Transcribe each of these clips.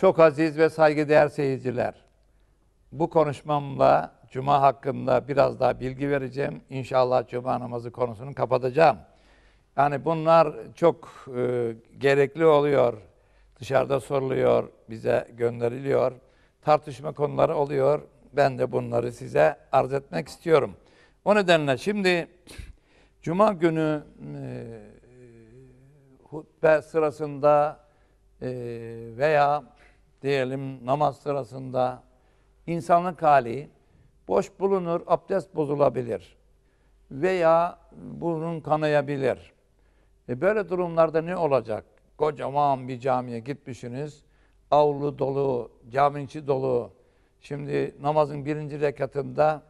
Çok aziz ve saygıdeğer seyirciler, bu konuşmamla Cuma hakkında biraz daha bilgi vereceğim. İnşallah Cuma namazı konusunu kapatacağım. Yani bunlar çok e, gerekli oluyor. Dışarıda soruluyor, bize gönderiliyor. Tartışma konuları oluyor. Ben de bunları size arz etmek istiyorum. O nedenle şimdi Cuma günü e, hutbe sırasında e, veya diyelim namaz sırasında insanlık hali boş bulunur, abdest bozulabilir veya burnun kanayabilir. E böyle durumlarda ne olacak? Kocaman bir camiye gitmişsiniz, avlu dolu, caminin içi dolu. Şimdi namazın birinci rekatında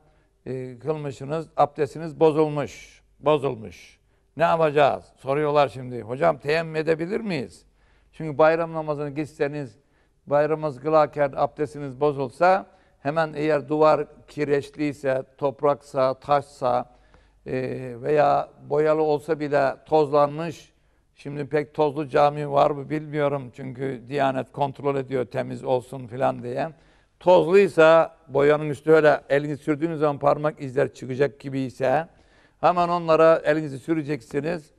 e, kılmışsınız, abdestiniz bozulmuş, bozulmuş. Ne yapacağız? Soruyorlar şimdi. Hocam teyemmüm edebilir miyiz? Çünkü bayram namazını gitseniz bayramınız gılaker abdestiniz bozulsa hemen eğer duvar kireçliyse, topraksa, taşsa e, veya boyalı olsa bile tozlanmış. Şimdi pek tozlu cami var mı bilmiyorum çünkü Diyanet kontrol ediyor temiz olsun filan diye. Tozluysa boyanın üstü öyle elini sürdüğünüz zaman parmak izler çıkacak gibi ise hemen onlara elinizi süreceksiniz.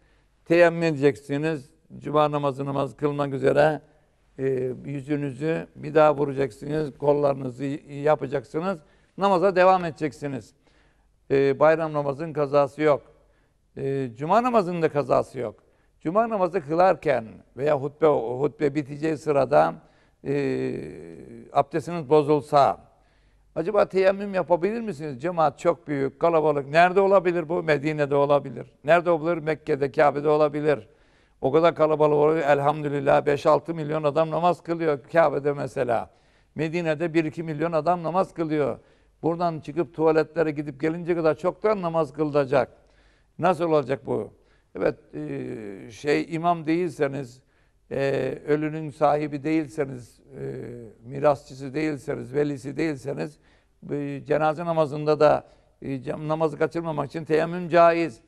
Teyemmüm edeceksiniz. Cuma namazı namaz kılmak üzere ee, yüzünüzü bir daha vuracaksınız, kollarınızı yapacaksınız. Namaza devam edeceksiniz. Ee, bayram namazının kazası yok. Ee, cuma namazının da kazası yok. Cuma namazı kılarken veya hutbe hutbe biteceği sırada e, abdestiniz bozulsa, acaba teyemmüm yapabilir misiniz? Cemaat çok büyük, kalabalık. Nerede olabilir bu? Medine'de olabilir. Nerede olabilir? Mekke'de, Kabe'de olabilir. O kadar kalabalık oluyor. Elhamdülillah 5-6 milyon adam namaz kılıyor Kabe'de mesela. Medine'de 1-2 milyon adam namaz kılıyor. Buradan çıkıp tuvaletlere gidip gelince kadar çoktan namaz kılacak. Nasıl olacak bu? Evet, e, şey imam değilseniz, e, ölünün sahibi değilseniz, e, mirasçısı değilseniz, velisi değilseniz, cenaze namazında da namazı kaçırmamak için teyemmüm caiz.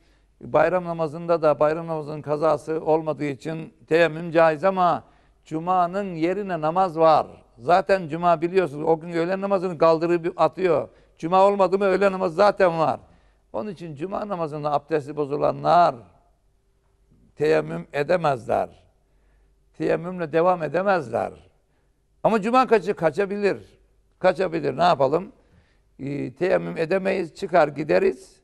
Bayram namazında da bayram namazının kazası olmadığı için teyemmüm caiz ama Cuma'nın yerine namaz var. Zaten Cuma biliyorsunuz o gün öğlen namazını kaldırıp atıyor. Cuma olmadı mı öğlen namazı zaten var. Onun için Cuma namazında abdesti bozulanlar teyemmüm edemezler. Teyemmümle devam edemezler. Ama Cuma kaçı kaçabilir. Kaçabilir ne yapalım? Ee, teyemmüm edemeyiz çıkar gideriz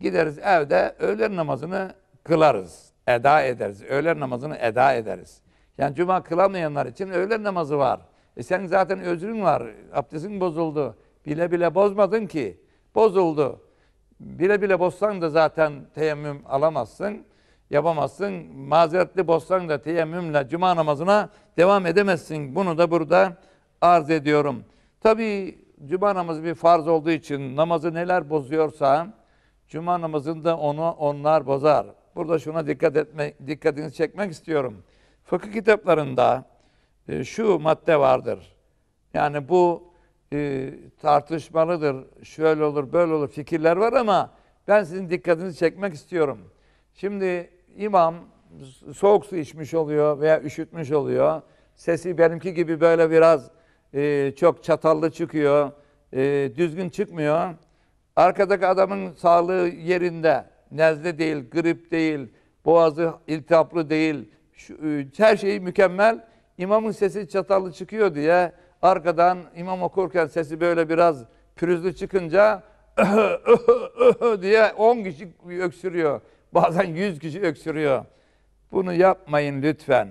Gideriz evde öğle namazını kılarız. Eda ederiz. Öğle namazını eda ederiz. Yani cuma kılamayanlar için öğle namazı var. E sen zaten özrün var. Abdestin bozuldu. Bile bile bozmadın ki. Bozuldu. Bile bile bozsan da zaten teyemmüm alamazsın. Yapamazsın. Mazeretli bozsan da teyemmümle cuma namazına devam edemezsin. Bunu da burada arz ediyorum. Tabii cuma namazı bir farz olduğu için namazı neler bozuyorsa Cuma namazında onu onlar bozar. Burada şuna dikkat etme, dikkatinizi çekmek istiyorum. Fıkıh kitaplarında e, şu madde vardır. Yani bu e, tartışmalıdır, şöyle olur, böyle olur fikirler var ama ben sizin dikkatinizi çekmek istiyorum. Şimdi imam soğuk su içmiş oluyor veya üşütmüş oluyor. Sesi benimki gibi böyle biraz e, çok çatallı çıkıyor, e, düzgün çıkmıyor. Arkadaki adamın sağlığı yerinde. Nezle değil, grip değil, boğazı iltihaplı değil. Şu, e, her şey mükemmel. İmamın sesi çatallı çıkıyor diye arkadan imam okurken sesi böyle biraz pürüzlü çıkınca diye 10 kişi öksürüyor. Bazen 100 kişi öksürüyor. Bunu yapmayın lütfen.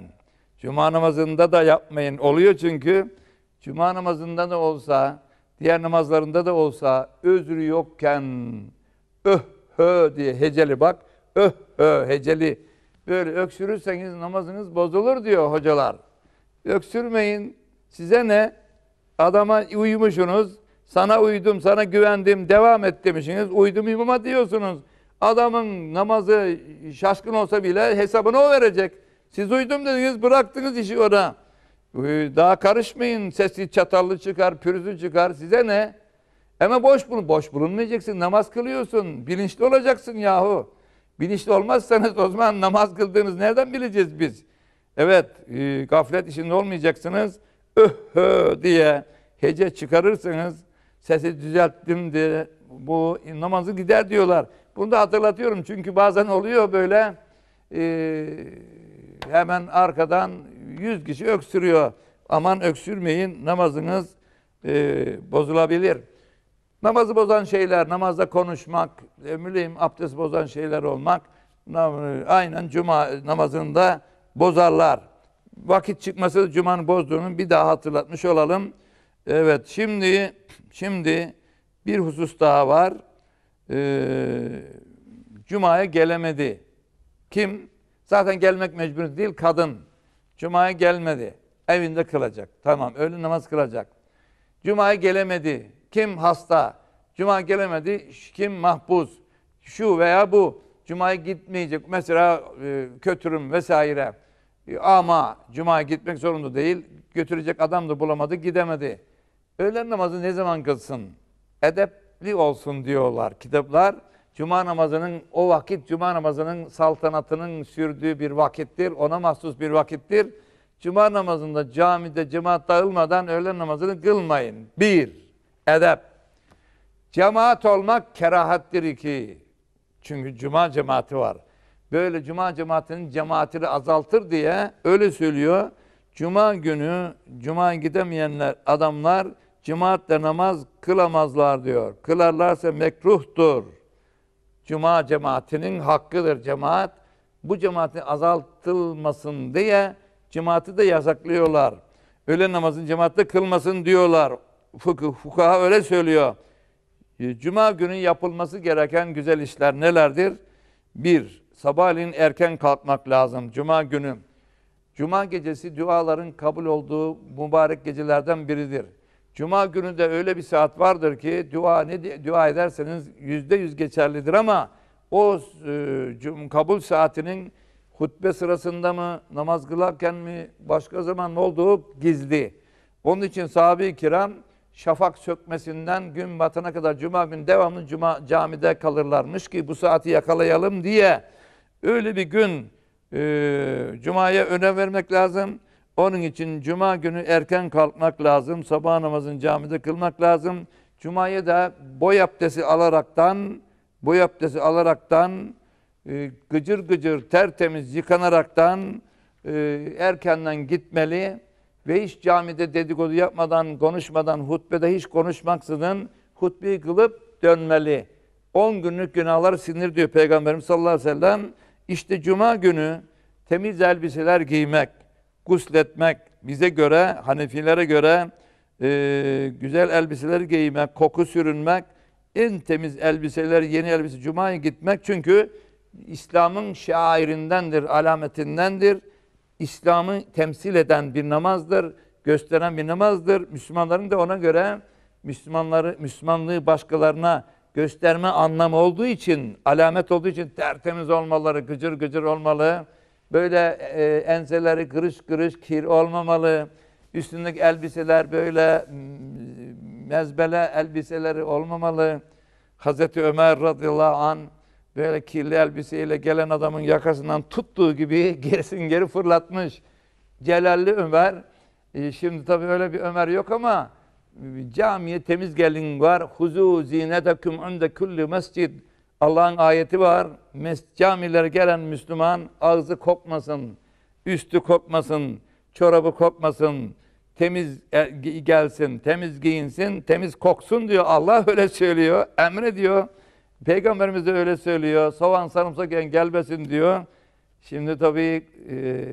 Cuma namazında da yapmayın. Oluyor çünkü. Cuma namazında da olsa diğer namazlarında da olsa özrü yokken öh hö diye heceli bak öh hö heceli böyle öksürürseniz namazınız bozulur diyor hocalar. Öksürmeyin size ne? Adama uyumuşsunuz. Sana uydum, sana güvendim, devam et demişsiniz. Uydum imama diyorsunuz. Adamın namazı şaşkın olsa bile hesabını o verecek. Siz uydum dediniz, bıraktınız işi ona. Ee, daha karışmayın. Sesi çatallı çıkar, pürüzü çıkar. Size ne? Ama boş bulun. Boş bulunmayacaksın. Namaz kılıyorsun. Bilinçli olacaksın yahu. Bilinçli olmazsanız o zaman namaz kıldığınız nereden bileceğiz biz? Evet, e, gaflet içinde olmayacaksınız. Öh diye hece çıkarırsanız sesi düzelttim diye bu namazı gider diyorlar. Bunu da hatırlatıyorum çünkü bazen oluyor böyle e, hemen arkadan yüz kişi öksürüyor. Aman öksürmeyin namazınız e, bozulabilir. Namazı bozan şeyler, namazda konuşmak, e, mülayim abdest bozan şeyler olmak aynen cuma namazında bozarlar. Vakit çıkması cumanın bozduğunu bir daha hatırlatmış olalım. Evet şimdi şimdi bir husus daha var. Ee, Cuma'ya gelemedi. Kim? Zaten gelmek mecbur değil kadın. Cuma'ya gelmedi. Evinde kılacak. Tamam öğle namaz kılacak. Cuma'ya gelemedi. Kim hasta? Cuma gelemedi. Kim mahpus? Şu veya bu. Cuma'ya gitmeyecek. Mesela e, kötürüm vesaire. E, ama Cuma'ya gitmek zorunda değil. Götürecek adam da bulamadı. Gidemedi. Öğlen namazı ne zaman kılsın? Edepli olsun diyorlar kitaplar. Cuma namazının o vakit cuma namazının saltanatının sürdüğü bir vakittir. Ona mahsus bir vakittir. Cuma namazında camide cemaat dağılmadan öğlen namazını kılmayın. Bir, edep. Cemaat olmak kerahattir iki. Çünkü cuma cemaati var. Böyle cuma cemaatinin cemaatini azaltır diye öyle söylüyor. Cuma günü cuma gidemeyenler adamlar cemaatle namaz kılamazlar diyor. Kılarlarsa mekruhtur. Cuma cemaatinin hakkıdır cemaat. Bu cemaatin azaltılmasın diye cemaati de yasaklıyorlar. Öğle namazını cemaatte kılmasın diyorlar. Fıkıh, fukaha öyle söylüyor. E, Cuma günü yapılması gereken güzel işler nelerdir? Bir, sabahleyin erken kalkmak lazım. Cuma günü. Cuma gecesi duaların kabul olduğu mübarek gecelerden biridir. Cuma günü de öyle bir saat vardır ki dua ne dua ederseniz yüzde yüz geçerlidir ama o e, kabul saatinin hutbe sırasında mı, namaz kılarken mi, başka zaman ne olduğu gizli. Onun için sahabe kiram şafak sökmesinden gün batana kadar cuma gün devamlı cuma camide kalırlarmış ki bu saati yakalayalım diye öyle bir gün e, cumaya önem vermek lazım. Onun için cuma günü erken kalkmak lazım. Sabah namazını camide kılmak lazım. Cuma'yı da boy abdesti alaraktan, boy abdesti alaraktan, e, gıcır gıcır tertemiz yıkanaraktan e, erkenden gitmeli ve hiç camide dedikodu yapmadan, konuşmadan, hutbede hiç konuşmaksızın hutbeyi kılıp dönmeli. 10 günlük günahlar sinir diyor Peygamberimiz sallallahu aleyhi ve sellem. İşte cuma günü temiz elbiseler giymek, gusletmek, bize göre, Hanefilere göre e, güzel elbiseler giymek, koku sürünmek, en temiz elbiseler, yeni elbise, cumaya gitmek. Çünkü İslam'ın şairindendir, alametindendir. İslam'ı temsil eden bir namazdır, gösteren bir namazdır. Müslümanların da ona göre Müslümanları, Müslümanlığı başkalarına gösterme anlamı olduğu için, alamet olduğu için tertemiz olmaları, gıcır gıcır olmalı, Böyle e, enseleri gırış gırış kir olmamalı. Üstündeki elbiseler böyle mezbele elbiseleri olmamalı. Hazreti Ömer radıyallahu an böyle kirli elbiseyle gelen adamın yakasından tuttuğu gibi gerisin geri fırlatmış. Celalli Ömer. E, şimdi tabii öyle bir Ömer yok ama e, camiye temiz gelin var. Huzu zinetakum inde kulli mescid. Allah'ın ayeti var. Camilere gelen Müslüman ağzı kokmasın, üstü kokmasın, çorabı kokmasın, temiz e, gelsin, temiz giyinsin, temiz koksun diyor. Allah öyle söylüyor, emre diyor. Peygamberimiz de öyle söylüyor. Soğan sarımsak yiyen gelmesin diyor. Şimdi tabii e,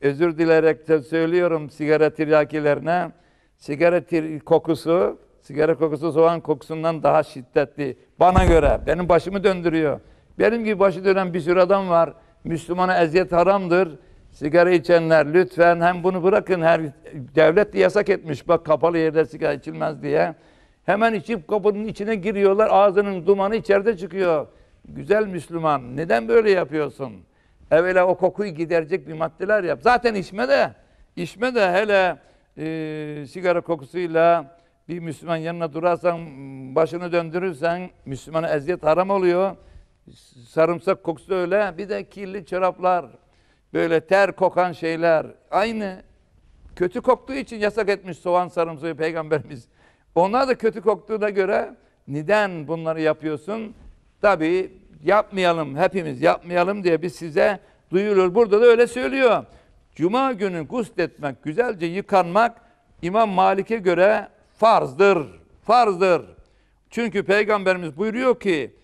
özür dilerek de söylüyorum sigara tiryakilerine. Sigara tir kokusu sigara kokusu soğan kokusundan daha şiddetli. Bana göre benim başımı döndürüyor. Benim gibi başı dönen bir sürü adam var. Müslümana eziyet haramdır. Sigara içenler lütfen hem bunu bırakın. Her devlet de yasak etmiş. Bak kapalı yerde sigara içilmez diye. Hemen içip kapının içine giriyorlar. Ağzının dumanı içeride çıkıyor. Güzel Müslüman neden böyle yapıyorsun? Evvela o kokuyu giderecek bir maddeler yap. Zaten içme de içme de hele e, sigara kokusuyla bir Müslüman yanına durarsan, başını döndürürsen Müslümana eziyet haram oluyor. Sarımsak kokusu öyle. Bir de kirli çoraplar, böyle ter kokan şeyler. Aynı kötü koktuğu için yasak etmiş soğan sarımsağı peygamberimiz. Onlar da kötü koktuğuna göre neden bunları yapıyorsun? Tabii yapmayalım, hepimiz yapmayalım diye biz size duyurur. Burada da öyle söylüyor. Cuma günü gusletmek, güzelce yıkanmak İmam Malik'e göre farzdır. Farzdır. Çünkü Peygamberimiz buyuruyor ki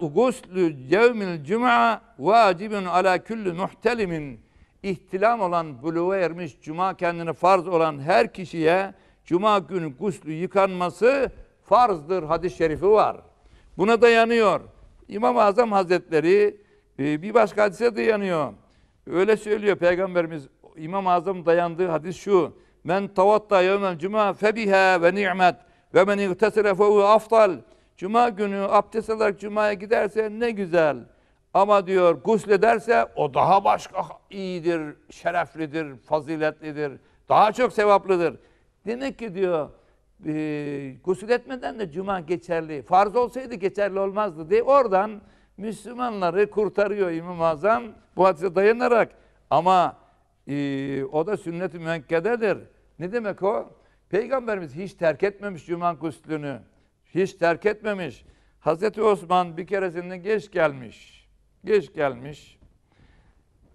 Guslü cevmil cuma vacibun ala küllü muhtelimin ihtilam olan buluğa ermiş cuma kendine farz olan her kişiye cuma günü guslü yıkanması farzdır hadis-i şerifi var. Buna dayanıyor. İmam-ı Azam Hazretleri e, bir başka hadise dayanıyor. Öyle söylüyor Peygamberimiz İmam-ı Azam dayandığı hadis şu. Men tavatta yevmel cuma febiha ve ni'met ve men iğtesile fehu aftal. Cuma günü abdest alarak cumaya giderse ne güzel. Ama diyor guslederse o daha başka iyidir, şereflidir, faziletlidir. Daha çok sevaplıdır. Demek ki diyor e, gusül etmeden de cuma geçerli. Farz olsaydı geçerli olmazdı diye oradan Müslümanları kurtarıyor i̇mam Azam bu hadise dayanarak. Ama e, o da sünnet-i müekkededir. Ne demek o? Peygamberimiz hiç terk etmemiş Cuma guslünü. Hiç terk etmemiş. Hazreti Osman bir keresinde geç gelmiş. Geç gelmiş.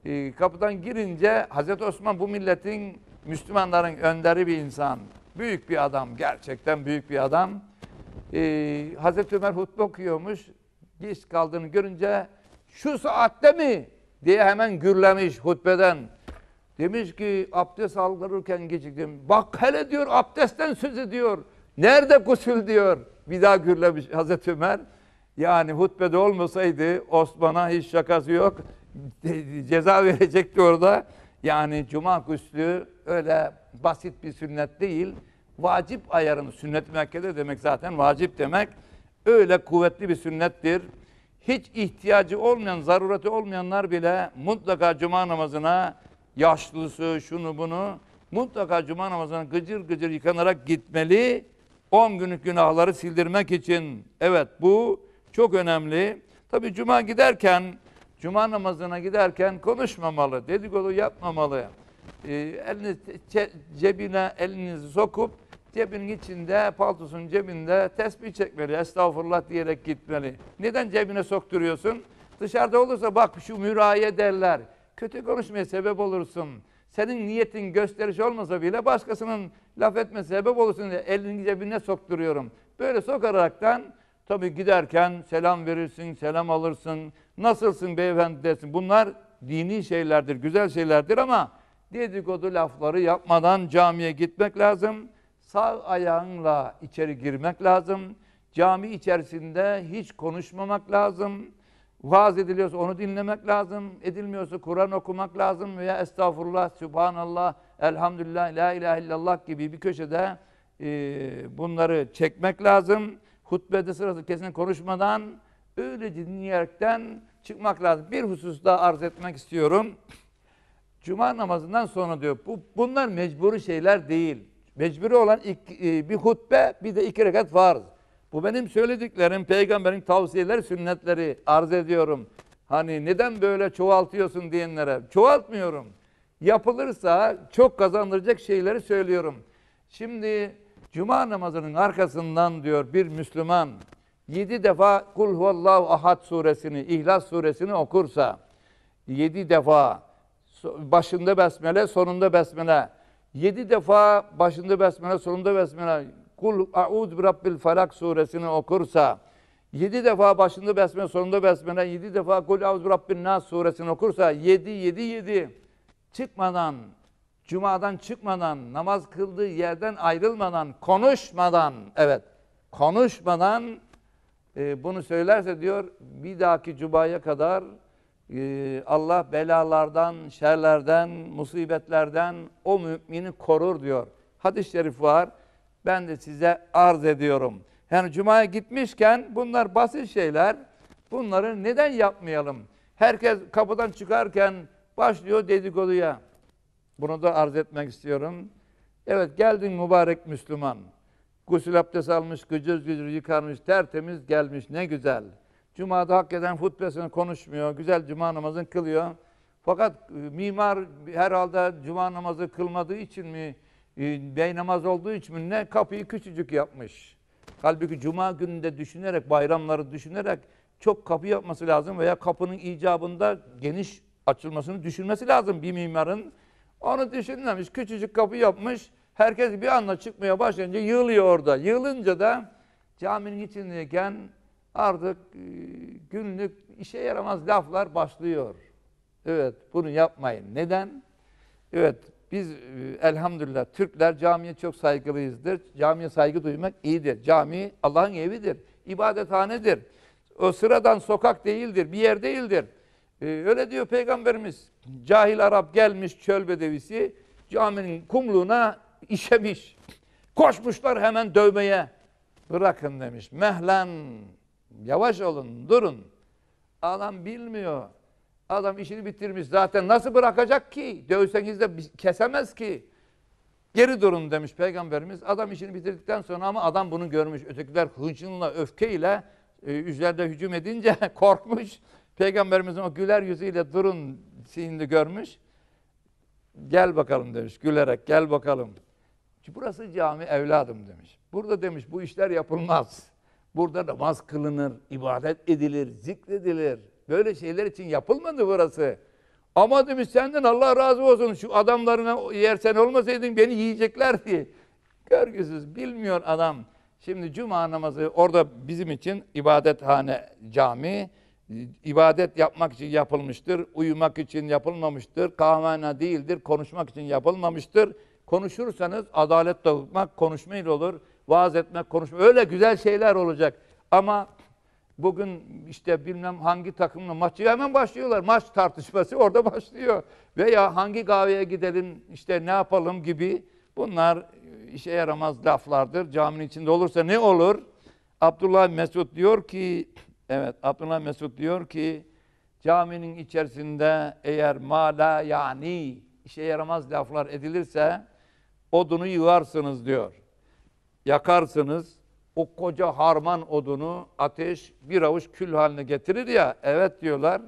E, kapıdan girince Hazreti Osman bu milletin Müslümanların önderi bir insan. Büyük bir adam. Gerçekten büyük bir adam. E, Hazreti Ömer hutbe okuyormuş. Geç kaldığını görünce şu saatte mi diye hemen gürlemiş hutbeden. Demiş ki abdest aldırırken geciktim. Bak hele diyor abdestten söz ediyor. Nerede gusül diyor. Bir daha gürlemiş Hazreti Ömer. Yani hutbede olmasaydı Osman'a hiç şakası yok. Ceza verecekti orada. Yani cuma guslü öyle basit bir sünnet değil. Vacip ayarın sünnet mekkede demek zaten vacip demek. Öyle kuvvetli bir sünnettir. Hiç ihtiyacı olmayan, zarureti olmayanlar bile mutlaka cuma namazına yaşlısı, şunu bunu mutlaka cuma namazına gıcır gıcır yıkanarak gitmeli. 10 günlük günahları sildirmek için. Evet bu çok önemli. Tabi cuma giderken, cuma namazına giderken konuşmamalı, dedikodu yapmamalı. Ee, cebine elinizi sokup cebinin içinde, paltosun cebinde tesbih çekmeli, estağfurullah diyerek gitmeli. Neden cebine sokturuyorsun? Dışarıda olursa bak şu müraye derler kötü konuşmaya sebep olursun. Senin niyetin gösteriş olmasa bile başkasının laf etmesi sebep olursun diye elini cebine sokturuyorum. Böyle sokaraktan tabii giderken selam verirsin, selam alırsın. Nasılsın beyefendi dersin. Bunlar dini şeylerdir, güzel şeylerdir ama dedikodu lafları yapmadan camiye gitmek lazım. Sağ ayağınla içeri girmek lazım. Cami içerisinde hiç konuşmamak lazım. Vaaz ediliyorsa onu dinlemek lazım. Edilmiyorsa Kur'an okumak lazım. Veya estağfurullah, subhanallah, elhamdülillah, la ilahe illallah gibi bir köşede e, bunları çekmek lazım. Hutbede sırası kesin konuşmadan öyle dinleyerekten çıkmak lazım. Bir husus daha arz etmek istiyorum. Cuma namazından sonra diyor. Bu, bunlar mecburi şeyler değil. Mecburi olan iki, e, bir hutbe bir de iki rekat farz. Bu benim söylediklerim, peygamberin tavsiyeleri, sünnetleri arz ediyorum. Hani neden böyle çoğaltıyorsun diyenlere çoğaltmıyorum. Yapılırsa çok kazandıracak şeyleri söylüyorum. Şimdi cuma namazının arkasından diyor bir Müslüman yedi defa Kul huvallahu ahad suresini, İhlas suresini okursa yedi defa başında besmele, sonunda besmele. Yedi defa başında besmele, sonunda besmele. Kul A'ud bi Rabbil Felak suresini okursa, yedi defa başında besmele, sonunda besmele, yedi defa Kul A'ud bi Rabbin Nas suresini okursa, yedi, yedi, yedi çıkmadan, cumadan çıkmadan, namaz kıldığı yerden ayrılmadan, konuşmadan, evet, konuşmadan e, bunu söylerse diyor, bir dahaki cumaya kadar e, Allah belalardan, şerlerden, musibetlerden o mümini korur diyor. Hadis-i şerif var ben de size arz ediyorum. Yani cumaya gitmişken bunlar basit şeyler. Bunları neden yapmayalım? Herkes kapıdan çıkarken başlıyor dedikoduya. Bunu da arz etmek istiyorum. Evet geldin mübarek Müslüman. Gusül abdest almış, gücüz gücüz yıkarmış, tertemiz gelmiş ne güzel. Cuma'da hakikaten hutbesini konuşmuyor, güzel cuma namazını kılıyor. Fakat e, mimar herhalde cuma namazı kılmadığı için mi ee, bey namaz olduğu için ne kapıyı küçücük yapmış. Halbuki cuma gününde düşünerek, bayramları düşünerek çok kapı yapması lazım veya kapının icabında geniş açılmasını düşünmesi lazım bir mimarın. Onu düşünmemiş, küçücük kapı yapmış. Herkes bir anda çıkmaya başlayınca yığılıyor orada. Yığılınca da caminin içindeyken artık e, günlük işe yaramaz laflar başlıyor. Evet, bunu yapmayın. Neden? Evet, biz e, elhamdülillah Türkler camiye çok saygılıyızdır. Camiye saygı duymak iyidir. Cami Allah'ın evidir. İbadethanedir. O sıradan sokak değildir. Bir yer değildir. Ee, öyle diyor Peygamberimiz. Cahil Arap gelmiş çöl bedevisi caminin kumluğuna işemiş. Koşmuşlar hemen dövmeye. Bırakın demiş. Mehlen. Yavaş olun, durun. Adam bilmiyor. Adam işini bitirmiş. Zaten nasıl bırakacak ki? Dövseniz de kesemez ki. Geri durun demiş peygamberimiz. Adam işini bitirdikten sonra ama adam bunu görmüş. Ötekiler hıncınla, öfkeyle e, üzerinde hücum edince korkmuş. Peygamberimizin o güler yüzüyle durun şeyini görmüş. Gel bakalım demiş gülerek gel bakalım. Burası cami evladım demiş. Burada demiş bu işler yapılmaz. Burada namaz kılınır, ibadet edilir, zikredilir. Böyle şeyler için yapılmadı burası. Ama demiş senden Allah razı olsun şu adamlarına yersen olmasaydın beni yiyeceklerdi. Görgüsüz bilmiyor adam. Şimdi cuma namazı orada bizim için ibadethane cami ibadet yapmak için yapılmıştır, uyumak için yapılmamıştır, kahvehane değildir, konuşmak için yapılmamıştır. Konuşursanız adalet dağıtmak konuşmayla olur, vaaz etmek konuşma öyle güzel şeyler olacak. Ama Bugün işte bilmem hangi takımla maçı hemen başlıyorlar. Maç tartışması orada başlıyor. Veya hangi kahveye gidelim, işte ne yapalım gibi bunlar e, işe yaramaz laflardır. Caminin içinde olursa ne olur? Abdullah Mesut diyor ki, evet Abdullah Mesut diyor ki, caminin içerisinde eğer mala yani işe yaramaz laflar edilirse odunu yığarsınız diyor. Yakarsınız, o koca harman odunu ateş bir avuç kül haline getirir ya evet diyorlar.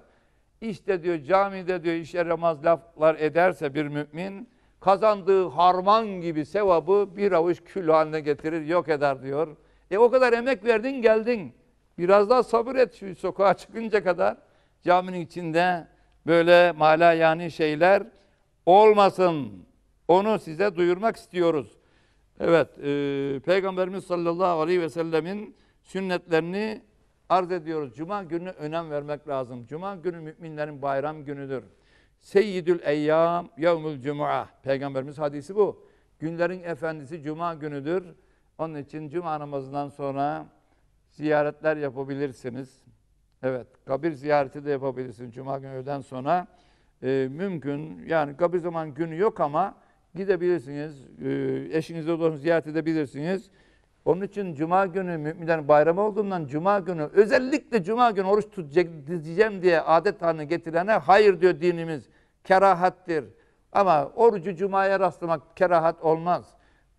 İşte diyor camide diyor işe ramaz laflar ederse bir mümin kazandığı harman gibi sevabı bir avuç kül haline getirir yok eder diyor. E o kadar emek verdin geldin. Biraz daha sabır et şu sokağa çıkınca kadar caminin içinde böyle mala yani şeyler olmasın. Onu size duyurmak istiyoruz. Evet, e, Peygamberimiz sallallahu aleyhi ve sellemin sünnetlerini arz ediyoruz. Cuma günü önem vermek lazım. Cuma günü müminlerin bayram günüdür. Seyyidül eyyam yevmül cuma. Peygamberimiz hadisi bu. Günlerin efendisi cuma günüdür. Onun için cuma namazından sonra ziyaretler yapabilirsiniz. Evet, kabir ziyareti de yapabilirsiniz cuma günü öğleden sonra. E, mümkün, yani kabir zaman günü yok ama gidebilirsiniz. E, eşinizi dostunu ziyaret edebilirsiniz. Onun için cuma günü müminlerin bayramı olduğundan cuma günü özellikle cuma günü oruç tutacağım diye adet haline getirene hayır diyor dinimiz. Kerahattir. Ama orucu cumaya rastlamak kerahat olmaz.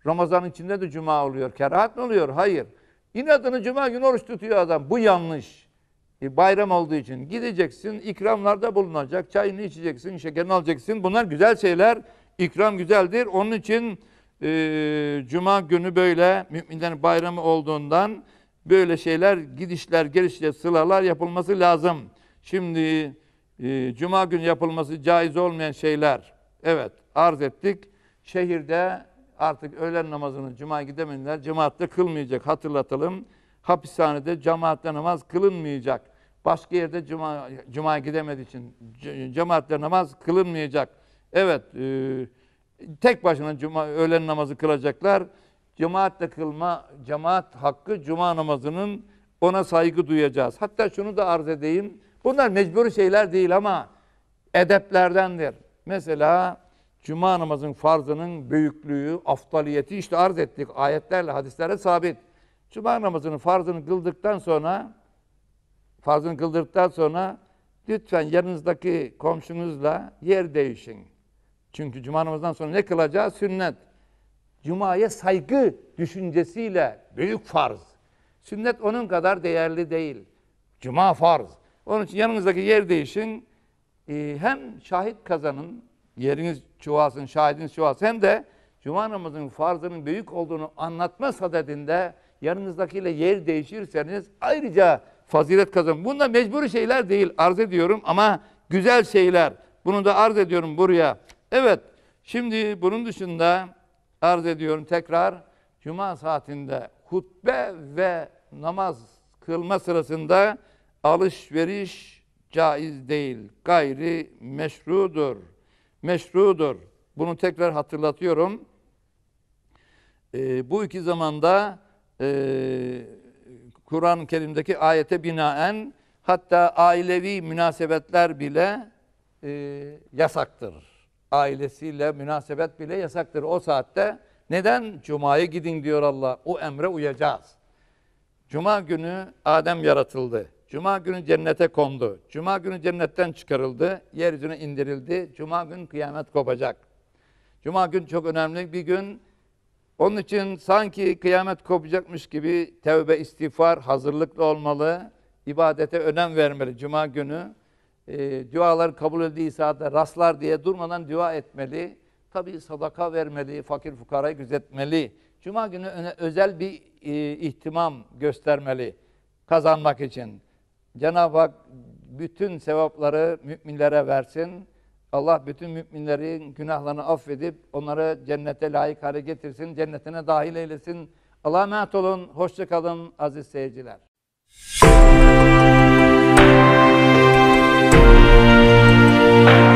Ramazan içinde de cuma oluyor. Kerahat mı oluyor? Hayır. İnadını cuma günü oruç tutuyor adam. Bu yanlış. E, bayram olduğu için gideceksin, ikramlarda bulunacak, çayını içeceksin, şekerini alacaksın. Bunlar güzel şeyler. İkram güzeldir. Onun için e, cuma günü böyle müminlerin bayramı olduğundan böyle şeyler gidişler gelişler sılalar yapılması lazım. Şimdi e, cuma günü yapılması caiz olmayan şeyler. Evet arz ettik. Şehirde artık öğlen namazını cuma gidemeyenler cemaatte kılmayacak hatırlatalım. Hapishanede cemaatte namaz kılınmayacak. Başka yerde cuma, cuma gidemediği için cemaatle namaz kılınmayacak. Evet, e, tek başına cuma öğlen namazı kılacaklar. Cemaatle kılma, cemaat hakkı cuma namazının ona saygı duyacağız. Hatta şunu da arz edeyim. Bunlar mecburi şeyler değil ama edeplerdendir. Mesela cuma namazın farzının büyüklüğü, aftaliyeti işte arz ettik ayetlerle, hadislerle sabit. Cuma namazının farzını kıldıktan sonra farzını kıldıktan sonra lütfen yanınızdaki komşunuzla yer değişin. Çünkü cuma namazından sonra ne kılacağı sünnet. Cuma'ya saygı düşüncesiyle büyük farz. Sünnet onun kadar değerli değil. Cuma farz. Onun için yanınızdaki yer değişin. Ee, hem şahit kazanın, yeriniz çuvasın şahidiniz çoğalsın. Hem de cuma namazının farzının büyük olduğunu anlatma sadedinde yanınızdakiyle yer değişirseniz ayrıca fazilet kazanın. Bunda mecbur şeyler değil arz ediyorum ama güzel şeyler. Bunu da arz ediyorum buraya. Evet, şimdi bunun dışında arz ediyorum tekrar. Cuma saatinde hutbe ve namaz kılma sırasında alışveriş caiz değil, gayri meşrudur. Meşrudur. Bunu tekrar hatırlatıyorum. Ee, bu iki zamanda e, Kur'an-ı Kerim'deki ayete binaen hatta ailevi münasebetler bile e, yasaktır ailesiyle münasebet bile yasaktır o saatte. Neden cumaya gidin diyor Allah? O emre uyacağız. Cuma günü Adem yaratıldı. Cuma günü cennete kondu. Cuma günü cennetten çıkarıldı. Yeryüzüne indirildi. Cuma gün kıyamet kopacak. Cuma gün çok önemli bir gün. Onun için sanki kıyamet kopacakmış gibi tevbe, istiğfar hazırlıklı olmalı. İbadete önem vermeli. Cuma günü e, dualar kabul edildiği saatte rastlar diye durmadan dua etmeli. Tabi sadaka vermeli, fakir fukarayı gözetmeli. Cuma günü öne, özel bir e, ihtimam göstermeli kazanmak için. Cenab-ı Hak bütün sevapları müminlere versin. Allah bütün müminlerin günahlarını affedip onları cennete layık hale getirsin, cennetine dahil eylesin. Allah'a emanet olun, hoşçakalın aziz seyirciler. Thank you.